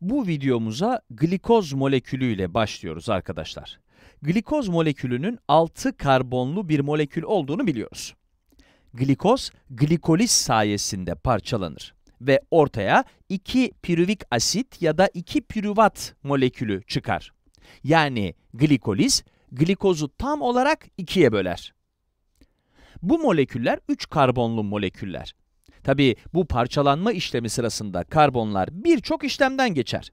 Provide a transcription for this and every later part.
Bu videomuza glikoz molekülüyle başlıyoruz arkadaşlar. Glikoz molekülünün 6 karbonlu bir molekül olduğunu biliyoruz. Glikoz, glikoliz sayesinde parçalanır ve ortaya 2 pirüvik asit ya da 2 pirüvat molekülü çıkar. Yani glikoliz, glikozu tam olarak ikiye böler. Bu moleküller 3 karbonlu moleküller. Tabi bu parçalanma işlemi sırasında karbonlar birçok işlemden geçer.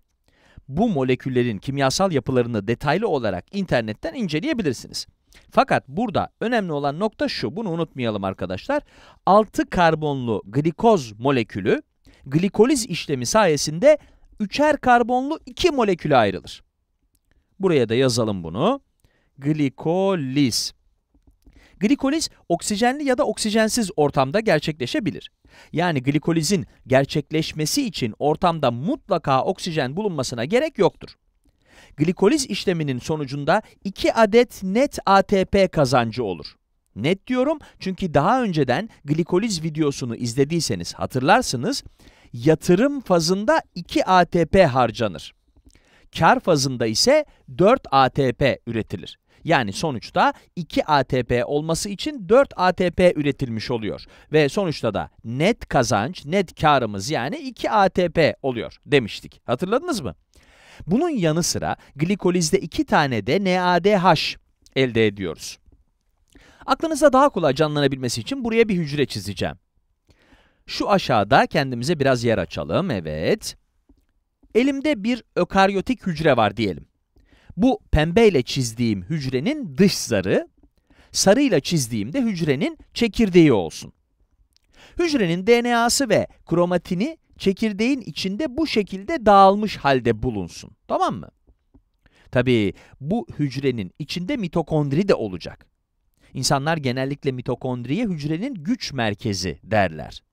Bu moleküllerin kimyasal yapılarını detaylı olarak internetten inceleyebilirsiniz. Fakat burada önemli olan nokta şu, bunu unutmayalım arkadaşlar. 6 karbonlu glikoz molekülü, glikoliz işlemi sayesinde 3'er karbonlu 2 moleküle ayrılır. Buraya da yazalım bunu. Glikoliz. Glikoliz oksijenli ya da oksijensiz ortamda gerçekleşebilir. Yani glikolizin gerçekleşmesi için ortamda mutlaka oksijen bulunmasına gerek yoktur. Glikoliz işleminin sonucunda 2 adet net ATP kazancı olur. Net diyorum çünkü daha önceden glikoliz videosunu izlediyseniz hatırlarsınız, yatırım fazında 2 ATP harcanır. Kar fazında ise 4 ATP üretilir. Yani sonuçta 2 ATP olması için 4 ATP üretilmiş oluyor. Ve sonuçta da net kazanç, net karımız yani 2 ATP oluyor demiştik. Hatırladınız mı? Bunun yanı sıra glikolizde 2 tane de NADH elde ediyoruz. Aklınıza daha kolay canlanabilmesi için buraya bir hücre çizeceğim. Şu aşağıda kendimize biraz yer açalım, evet. Elimde bir ökaryotik hücre var diyelim. Bu pembeyle çizdiğim hücrenin dış zarı, sarıyla çizdiğimde hücrenin çekirdeği olsun. Hücrenin DNA'sı ve kromatini çekirdeğin içinde bu şekilde dağılmış halde bulunsun. Tamam mı? Tabii bu hücrenin içinde mitokondri de olacak. İnsanlar genellikle mitokondriye hücrenin güç merkezi derler.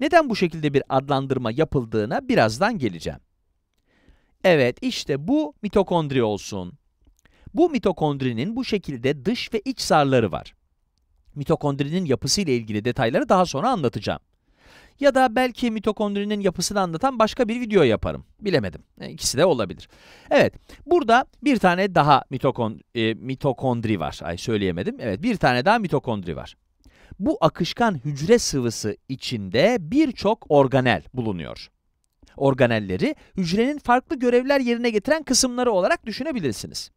Neden bu şekilde bir adlandırma yapıldığına birazdan geleceğim. Evet işte bu mitokondri olsun. Bu mitokondrinin bu şekilde dış ve iç zarları var. Mitokondrinin yapısı ile ilgili detayları daha sonra anlatacağım. Ya da belki mitokondrinin yapısını anlatan başka bir video yaparım. Bilemedim. E, ikisi de olabilir. Evet, burada bir tane daha mitokon, e, mitokondri var. Ay söyleyemedim. Evet, bir tane daha mitokondri var. Bu akışkan hücre sıvısı içinde birçok organel bulunuyor organelleri hücrenin farklı görevler yerine getiren kısımları olarak düşünebilirsiniz.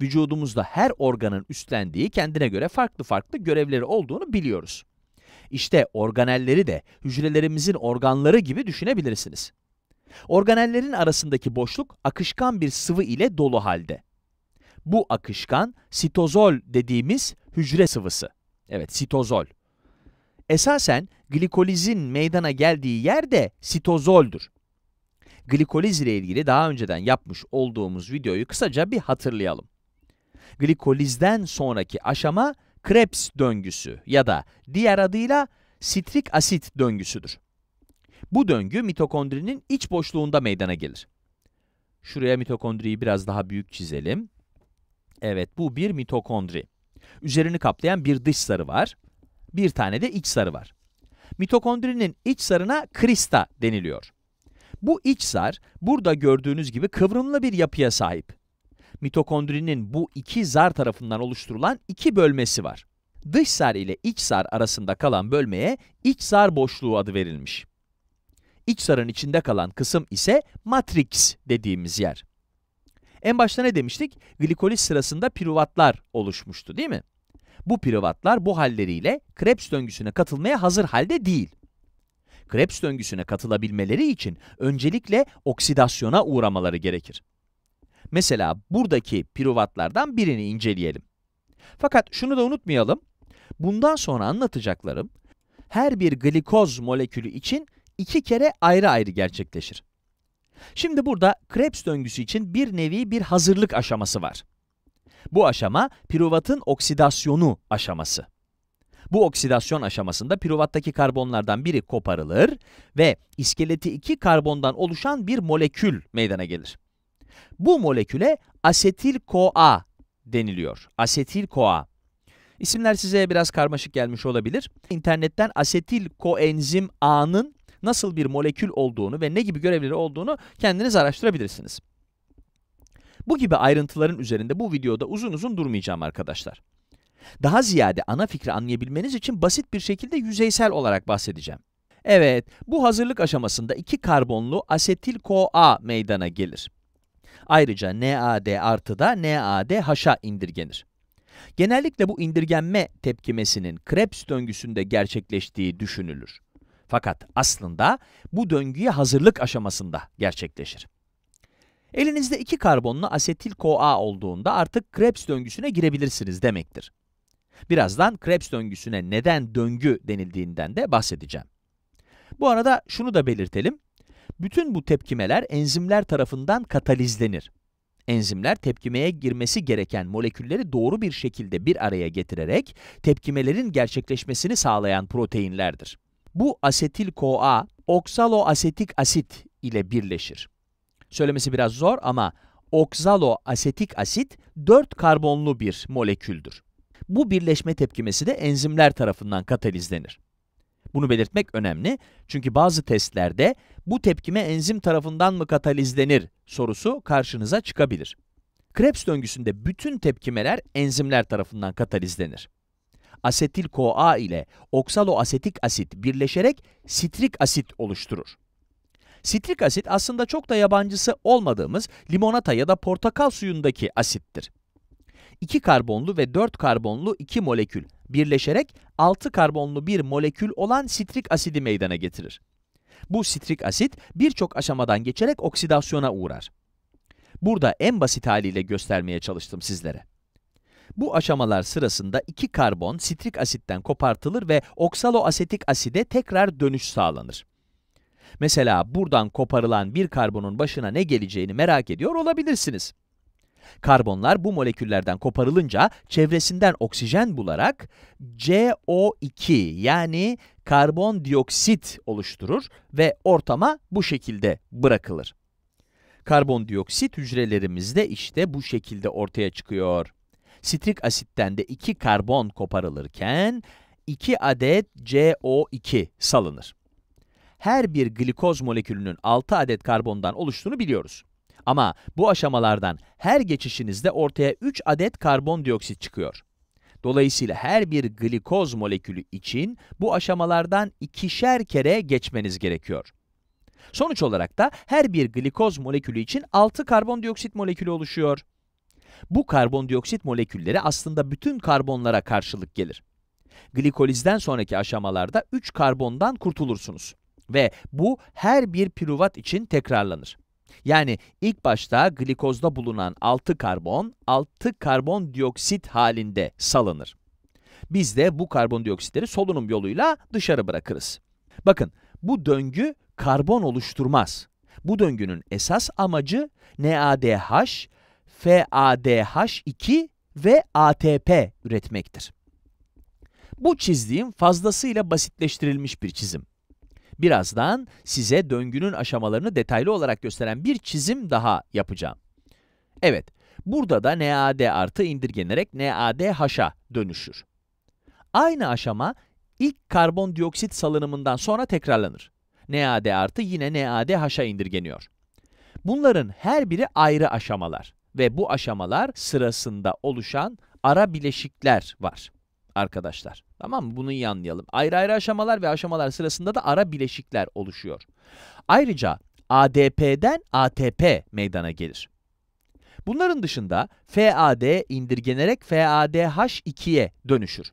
Vücudumuzda her organın üstlendiği kendine göre farklı farklı görevleri olduğunu biliyoruz. İşte organelleri de hücrelerimizin organları gibi düşünebilirsiniz. Organellerin arasındaki boşluk akışkan bir sıvı ile dolu halde. Bu akışkan sitozol dediğimiz hücre sıvısı. Evet, sitozol. Esasen glikolizin meydana geldiği yer de sitozoldür glikoliz ile ilgili daha önceden yapmış olduğumuz videoyu kısaca bir hatırlayalım. Glikolizden sonraki aşama Krebs döngüsü ya da diğer adıyla sitrik asit döngüsüdür. Bu döngü mitokondrinin iç boşluğunda meydana gelir. Şuraya mitokondriyi biraz daha büyük çizelim. Evet, bu bir mitokondri. Üzerini kaplayan bir dış sarı var, bir tane de iç sarı var. Mitokondrinin iç sarına krista deniliyor. Bu iç zar burada gördüğünüz gibi kıvrımlı bir yapıya sahip. Mitokondrinin bu iki zar tarafından oluşturulan iki bölmesi var. Dış zar ile iç zar arasında kalan bölmeye iç zar boşluğu adı verilmiş. İç zarın içinde kalan kısım ise matrix dediğimiz yer. En başta ne demiştik? Glikoliz sırasında piruvatlar oluşmuştu değil mi? Bu piruvatlar bu halleriyle Krebs döngüsüne katılmaya hazır halde değil. Krebs döngüsüne katılabilmeleri için öncelikle oksidasyona uğramaları gerekir. Mesela buradaki piruvatlardan birini inceleyelim. Fakat şunu da unutmayalım, bundan sonra anlatacaklarım, her bir glikoz molekülü için iki kere ayrı ayrı gerçekleşir. Şimdi burada Krebs döngüsü için bir nevi bir hazırlık aşaması var. Bu aşama piruvatın oksidasyonu aşaması. Bu oksidasyon aşamasında piruvattaki karbonlardan biri koparılır ve iskeleti iki karbondan oluşan bir molekül meydana gelir. Bu moleküle asetil-CoA deniliyor. Asetil-CoA. İsimler size biraz karmaşık gelmiş olabilir. İnternetten asetil-koenzim A'nın nasıl bir molekül olduğunu ve ne gibi görevleri olduğunu kendiniz araştırabilirsiniz. Bu gibi ayrıntıların üzerinde bu videoda uzun uzun durmayacağım arkadaşlar. Daha ziyade ana fikri anlayabilmeniz için basit bir şekilde yüzeysel olarak bahsedeceğim. Evet, bu hazırlık aşamasında iki karbonlu asetil-CoA meydana gelir. Ayrıca NAD artı da NADH'a indirgenir. Genellikle bu indirgenme tepkimesinin Krebs döngüsünde gerçekleştiği düşünülür. Fakat aslında bu döngüye hazırlık aşamasında gerçekleşir. Elinizde iki karbonlu asetil-CoA olduğunda artık Krebs döngüsüne girebilirsiniz demektir. Birazdan Krebs döngüsüne neden döngü denildiğinden de bahsedeceğim. Bu arada şunu da belirtelim. Bütün bu tepkimeler enzimler tarafından katalizlenir. Enzimler tepkimeye girmesi gereken molekülleri doğru bir şekilde bir araya getirerek tepkimelerin gerçekleşmesini sağlayan proteinlerdir. Bu asetil-CoA, oksaloasetik asit ile birleşir. Söylemesi biraz zor ama oksaloasetik asit 4 karbonlu bir moleküldür. Bu birleşme tepkimesi de enzimler tarafından katalizlenir. Bunu belirtmek önemli çünkü bazı testlerde bu tepkime enzim tarafından mı katalizlenir sorusu karşınıza çıkabilir. Krebs döngüsünde bütün tepkimeler enzimler tarafından katalizlenir. Asetil-CoA ile oksaloasetik asit birleşerek sitrik asit oluşturur. Sitrik asit aslında çok da yabancısı olmadığımız limonata ya da portakal suyundaki asittir. 2 karbonlu ve 4 karbonlu 2 molekül birleşerek 6 karbonlu bir molekül olan sitrik asidi meydana getirir. Bu sitrik asit birçok aşamadan geçerek oksidasyona uğrar. Burada en basit haliyle göstermeye çalıştım sizlere. Bu aşamalar sırasında 2 karbon sitrik asitten kopartılır ve oksaloasetik aside tekrar dönüş sağlanır. Mesela buradan koparılan bir karbonun başına ne geleceğini merak ediyor olabilirsiniz. Karbonlar bu moleküllerden koparılınca çevresinden oksijen bularak CO2 yani karbondioksit oluşturur ve ortama bu şekilde bırakılır. Karbondioksit hücrelerimizde işte bu şekilde ortaya çıkıyor. Sitrik asitten de 2 karbon koparılırken 2 adet CO2 salınır. Her bir glikoz molekülünün 6 adet karbondan oluştuğunu biliyoruz. Ama bu aşamalardan her geçişinizde ortaya 3 adet karbondioksit çıkıyor. Dolayısıyla her bir glikoz molekülü için bu aşamalardan ikişer kere geçmeniz gerekiyor. Sonuç olarak da her bir glikoz molekülü için 6 karbondioksit molekülü oluşuyor. Bu karbondioksit molekülleri aslında bütün karbonlara karşılık gelir. Glikolizden sonraki aşamalarda 3 karbondan kurtulursunuz ve bu her bir piruvat için tekrarlanır. Yani ilk başta glikozda bulunan 6 karbon, 6 karbondioksit halinde salınır. Biz de bu karbondioksitleri solunum yoluyla dışarı bırakırız. Bakın, bu döngü karbon oluşturmaz. Bu döngünün esas amacı NADH, FADH2 ve ATP üretmektir. Bu çizdiğim fazlasıyla basitleştirilmiş bir çizim. Birazdan size döngünün aşamalarını detaylı olarak gösteren bir çizim daha yapacağım. Evet, burada da NAD artı indirgenerek NADH'a dönüşür. Aynı aşama ilk karbondioksit salınımından sonra tekrarlanır. NAD artı yine NADH'a indirgeniyor. Bunların her biri ayrı aşamalar ve bu aşamalar sırasında oluşan ara bileşikler var arkadaşlar. Tamam mı? Bunu iyi anlayalım. Ayrı ayrı aşamalar ve aşamalar sırasında da ara bileşikler oluşuyor. Ayrıca ADP'den ATP meydana gelir. Bunların dışında FAD indirgenerek FADH2'ye dönüşür.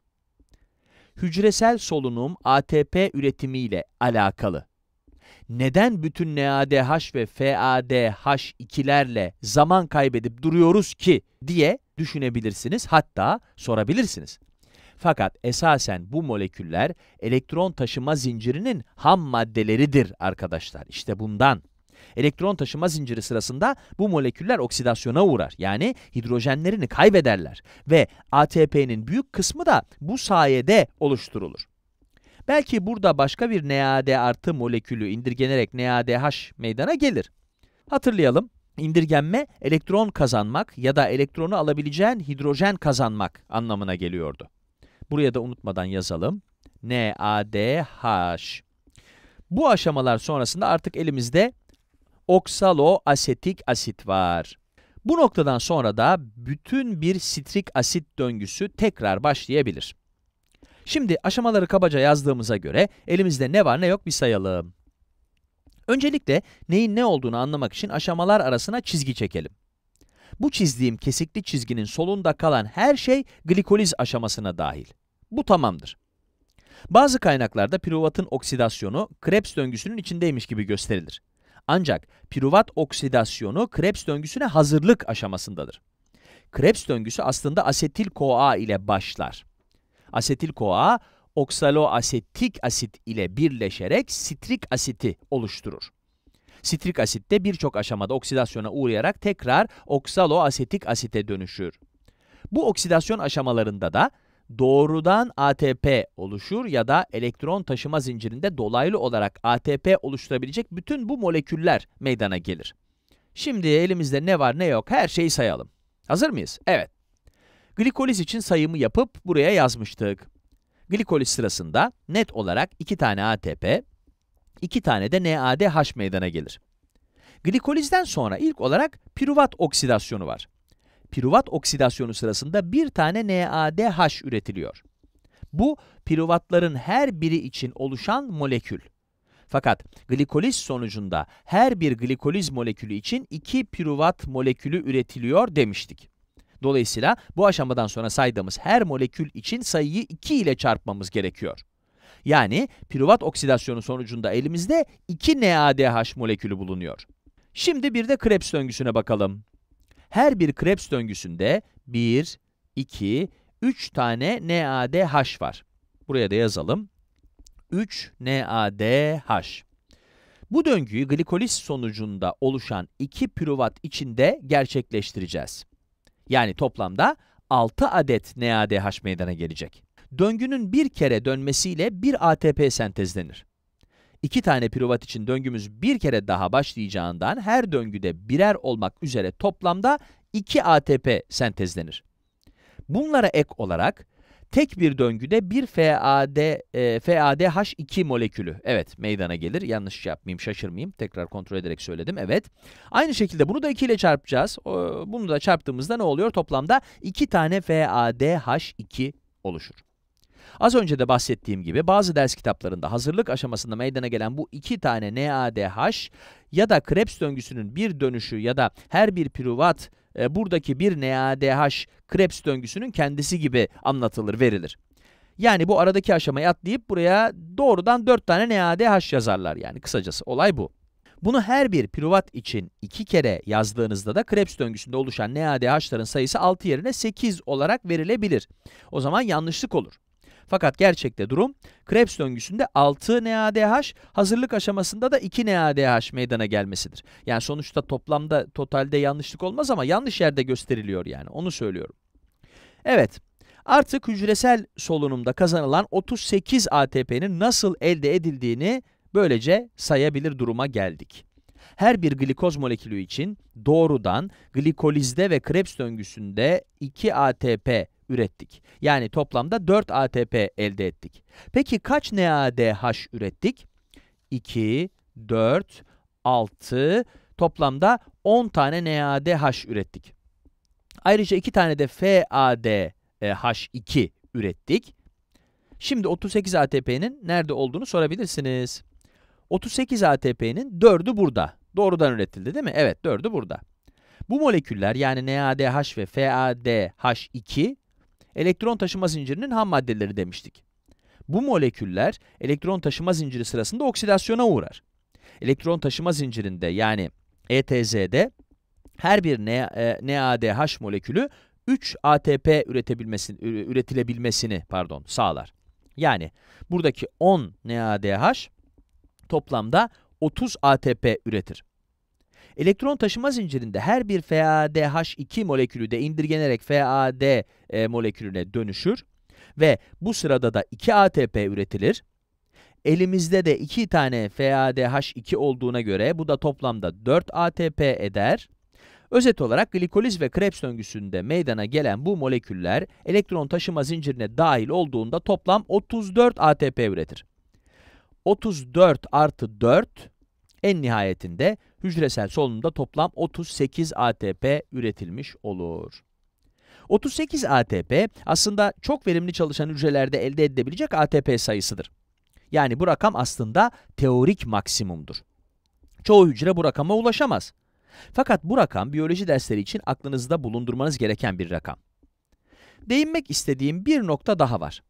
Hücresel solunum ATP üretimiyle alakalı. Neden bütün NADH ve FADH2'lerle zaman kaybedip duruyoruz ki diye düşünebilirsiniz hatta sorabilirsiniz. Fakat esasen bu moleküller elektron taşıma zincirinin ham maddeleridir arkadaşlar. İşte bundan. Elektron taşıma zinciri sırasında bu moleküller oksidasyona uğrar. Yani hidrojenlerini kaybederler ve ATP'nin büyük kısmı da bu sayede oluşturulur. Belki burada başka bir NAD artı molekülü indirgenerek NADH meydana gelir. Hatırlayalım, indirgenme elektron kazanmak ya da elektronu alabileceğin hidrojen kazanmak anlamına geliyordu. Buraya da unutmadan yazalım. NADH. Bu aşamalar sonrasında artık elimizde oksaloasetik asit var. Bu noktadan sonra da bütün bir sitrik asit döngüsü tekrar başlayabilir. Şimdi aşamaları kabaca yazdığımıza göre elimizde ne var ne yok bir sayalım. Öncelikle neyin ne olduğunu anlamak için aşamalar arasına çizgi çekelim. Bu çizdiğim kesikli çizginin solunda kalan her şey glikoliz aşamasına dahil. Bu tamamdır. Bazı kaynaklarda piruvatın oksidasyonu Krebs döngüsünün içindeymiş gibi gösterilir. Ancak piruvat oksidasyonu Krebs döngüsüne hazırlık aşamasındadır. Krebs döngüsü aslında asetil-CoA ile başlar. Asetil-CoA, oksaloasetik asit ile birleşerek sitrik asiti oluşturur. Sitrik asit de birçok aşamada oksidasyona uğrayarak tekrar oksaloasetik asite dönüşür. Bu oksidasyon aşamalarında da doğrudan ATP oluşur ya da elektron taşıma zincirinde dolaylı olarak ATP oluşturabilecek bütün bu moleküller meydana gelir. Şimdi elimizde ne var ne yok her şeyi sayalım. Hazır mıyız? Evet. Glikoliz için sayımı yapıp buraya yazmıştık. Glikoliz sırasında net olarak 2 tane ATP, 2 tane de NADH meydana gelir. Glikolizden sonra ilk olarak piruvat oksidasyonu var piruvat oksidasyonu sırasında bir tane NADH üretiliyor. Bu piruvatların her biri için oluşan molekül. Fakat glikoliz sonucunda her bir glikoliz molekülü için iki piruvat molekülü üretiliyor demiştik. Dolayısıyla bu aşamadan sonra saydığımız her molekül için sayıyı 2 ile çarpmamız gerekiyor. Yani piruvat oksidasyonu sonucunda elimizde 2 NADH molekülü bulunuyor. Şimdi bir de Krebs döngüsüne bakalım. Her bir Krebs döngüsünde 1, 2, 3 tane NADH var. Buraya da yazalım. 3 NADH. Bu döngüyü glikoliz sonucunda oluşan 2 piruvat içinde gerçekleştireceğiz. Yani toplamda 6 adet NADH meydana gelecek. Döngünün bir kere dönmesiyle bir ATP sentezlenir. 2 tane privat için döngümüz bir kere daha başlayacağından her döngüde birer olmak üzere toplamda 2 ATP sentezlenir. Bunlara ek olarak tek bir döngüde bir FAD, e, FADH2 molekülü evet meydana gelir. Yanlış yapmayayım, şaşırmayayım. Tekrar kontrol ederek söyledim. Evet. Aynı şekilde bunu da 2 ile çarpacağız. Bunu da çarptığımızda ne oluyor? Toplamda 2 tane FADH2 oluşur. Az önce de bahsettiğim gibi bazı ders kitaplarında hazırlık aşamasında meydana gelen bu iki tane NADH ya da Krebs döngüsünün bir dönüşü ya da her bir piruvat e, buradaki bir NADH Krebs döngüsünün kendisi gibi anlatılır, verilir. Yani bu aradaki aşamayı atlayıp buraya doğrudan 4 tane NADH yazarlar yani kısacası olay bu. Bunu her bir piruvat için 2 kere yazdığınızda da Krebs döngüsünde oluşan NADH'ların sayısı 6 yerine 8 olarak verilebilir. O zaman yanlışlık olur. Fakat gerçekte durum Krebs döngüsünde 6 NADH, hazırlık aşamasında da 2 NADH meydana gelmesidir. Yani sonuçta toplamda totalde yanlışlık olmaz ama yanlış yerde gösteriliyor yani onu söylüyorum. Evet. Artık hücresel solunumda kazanılan 38 ATP'nin nasıl elde edildiğini böylece sayabilir duruma geldik. Her bir glikoz molekülü için doğrudan glikolizde ve Krebs döngüsünde 2 ATP ürettik. Yani toplamda 4 ATP elde ettik. Peki kaç NADH ürettik? 2, 4, 6, toplamda 10 tane NADH ürettik. Ayrıca 2 tane de FADH2 ürettik. Şimdi 38 ATP'nin nerede olduğunu sorabilirsiniz. 38 ATP'nin 4'ü burada. Doğrudan üretildi değil mi? Evet, dördü burada. Bu moleküller yani NADH ve FADH2 elektron taşıma zincirinin ham maddeleri demiştik. Bu moleküller elektron taşıma zinciri sırasında oksidasyona uğrar. Elektron taşıma zincirinde yani ETZ'de her bir NADH e, molekülü 3 ATP üretebilmesini, üretilebilmesini pardon, sağlar. Yani buradaki 10 NADH toplamda 30 ATP üretir. Elektron taşıma zincirinde her bir FADH2 molekülü de indirgenerek FAD e, molekülüne dönüşür ve bu sırada da 2 ATP üretilir. Elimizde de 2 tane FADH2 olduğuna göre bu da toplamda 4 ATP eder. Özet olarak glikoliz ve Krebs döngüsünde meydana gelen bu moleküller elektron taşıma zincirine dahil olduğunda toplam 34 ATP üretir. 34 artı 4 en nihayetinde hücresel solunumda toplam 38 ATP üretilmiş olur. 38 ATP aslında çok verimli çalışan hücrelerde elde edilebilecek ATP sayısıdır. Yani bu rakam aslında teorik maksimumdur. Çoğu hücre bu rakama ulaşamaz. Fakat bu rakam biyoloji dersleri için aklınızda bulundurmanız gereken bir rakam. Değinmek istediğim bir nokta daha var.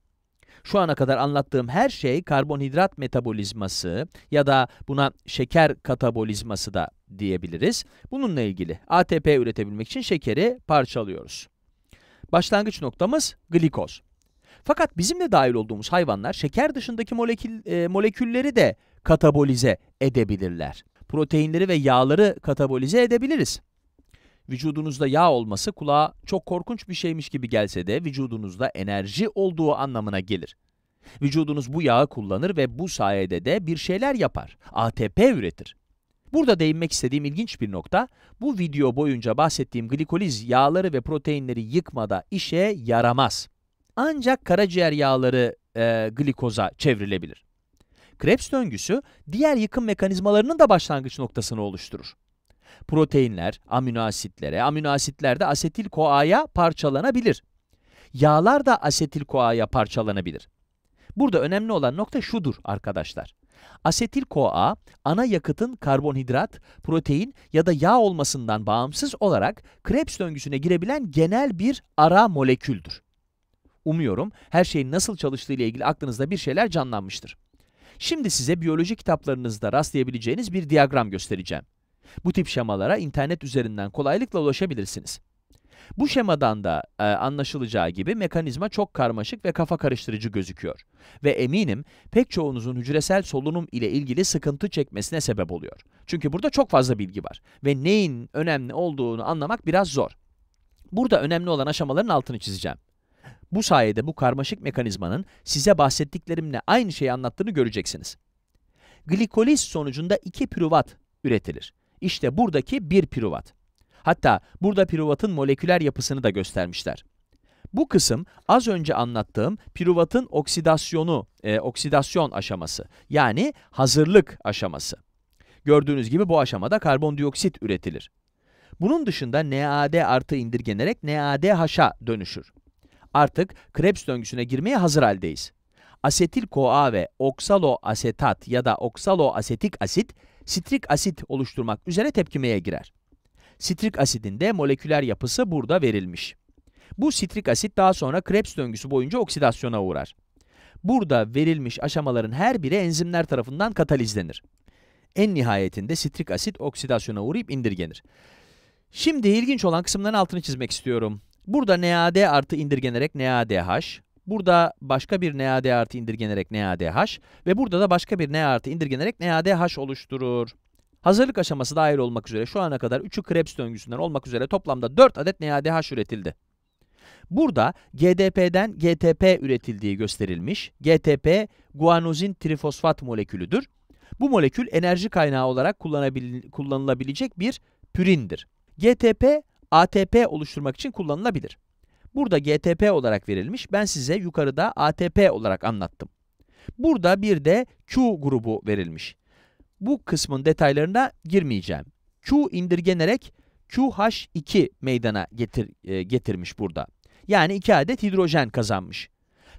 Şu ana kadar anlattığım her şey karbonhidrat metabolizması ya da buna şeker katabolizması da diyebiliriz. Bununla ilgili ATP üretebilmek için şekeri parçalıyoruz. Başlangıç noktamız glikoz. Fakat bizim de dahil olduğumuz hayvanlar şeker dışındaki molekül, e, molekülleri de katabolize edebilirler. Proteinleri ve yağları katabolize edebiliriz. Vücudunuzda yağ olması kulağa çok korkunç bir şeymiş gibi gelse de vücudunuzda enerji olduğu anlamına gelir. Vücudunuz bu yağı kullanır ve bu sayede de bir şeyler yapar, ATP üretir. Burada değinmek istediğim ilginç bir nokta, bu video boyunca bahsettiğim glikoliz yağları ve proteinleri yıkmada işe yaramaz. Ancak karaciğer yağları e, glikoza çevrilebilir. Krebs döngüsü diğer yıkım mekanizmalarının da başlangıç noktasını oluşturur proteinler amino asitlere, amino asitler de asetil koaya parçalanabilir. Yağlar da asetil koaya parçalanabilir. Burada önemli olan nokta şudur arkadaşlar. Asetil koa ana yakıtın karbonhidrat, protein ya da yağ olmasından bağımsız olarak Krebs döngüsüne girebilen genel bir ara moleküldür. Umuyorum her şeyin nasıl çalıştığı ile ilgili aklınızda bir şeyler canlanmıştır. Şimdi size biyoloji kitaplarınızda rastlayabileceğiniz bir diyagram göstereceğim. Bu tip şemalara internet üzerinden kolaylıkla ulaşabilirsiniz. Bu şemadan da e, anlaşılacağı gibi mekanizma çok karmaşık ve kafa karıştırıcı gözüküyor. Ve eminim pek çoğunuzun hücresel solunum ile ilgili sıkıntı çekmesine sebep oluyor. Çünkü burada çok fazla bilgi var ve neyin önemli olduğunu anlamak biraz zor. Burada önemli olan aşamaların altını çizeceğim. Bu sayede bu karmaşık mekanizmanın size bahsettiklerimle aynı şeyi anlattığını göreceksiniz. Glikoliz sonucunda 2 pürüvat üretilir. İşte buradaki 1 piruvat. Hatta burada piruvatın moleküler yapısını da göstermişler. Bu kısım az önce anlattığım piruvatın oksidasyonu, e, oksidasyon aşaması yani hazırlık aşaması. Gördüğünüz gibi bu aşamada karbondioksit üretilir. Bunun dışında NAD artı indirgenerek NADH'a dönüşür. Artık Krebs döngüsüne girmeye hazır haldeyiz. Asetil-CoA ve oksaloasetat ya da oksaloasetik asit sitrik asit oluşturmak üzere tepkimeye girer. Sitrik asidin de moleküler yapısı burada verilmiş. Bu sitrik asit daha sonra Krebs döngüsü boyunca oksidasyona uğrar. Burada verilmiş aşamaların her biri enzimler tarafından katalizlenir. En nihayetinde sitrik asit oksidasyona uğrayıp indirgenir. Şimdi ilginç olan kısımların altını çizmek istiyorum. Burada NAD artı indirgenerek NADH, Burada başka bir NAD artı indirgenerek NADH ve burada da başka bir N artı indirgenerek NADH oluşturur. Hazırlık aşaması dahil olmak üzere şu ana kadar 3'ü Krebs döngüsünden olmak üzere toplamda 4 adet NADH üretildi. Burada GDP'den GTP üretildiği gösterilmiş. GTP guanozin trifosfat molekülüdür. Bu molekül enerji kaynağı olarak kullanılabilecek bir pürindir. GTP ATP oluşturmak için kullanılabilir. Burada GTP olarak verilmiş. Ben size yukarıda ATP olarak anlattım. Burada bir de Q grubu verilmiş. Bu kısmın detaylarına girmeyeceğim. Q indirgenerek QH2 meydana getir, e, getirmiş burada. Yani iki adet hidrojen kazanmış.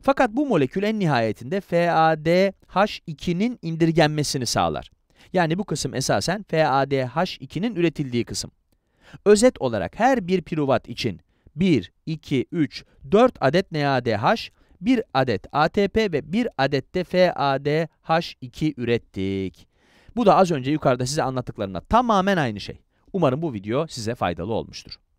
Fakat bu molekül en nihayetinde FADH2'nin indirgenmesini sağlar. Yani bu kısım esasen FADH2'nin üretildiği kısım. Özet olarak her bir piruvat için 1, 2, 3, 4 adet NADH, 1 adet ATP ve 1 adet de FADH2 ürettik. Bu da az önce yukarıda size anlattıklarına tamamen aynı şey. Umarım bu video size faydalı olmuştur.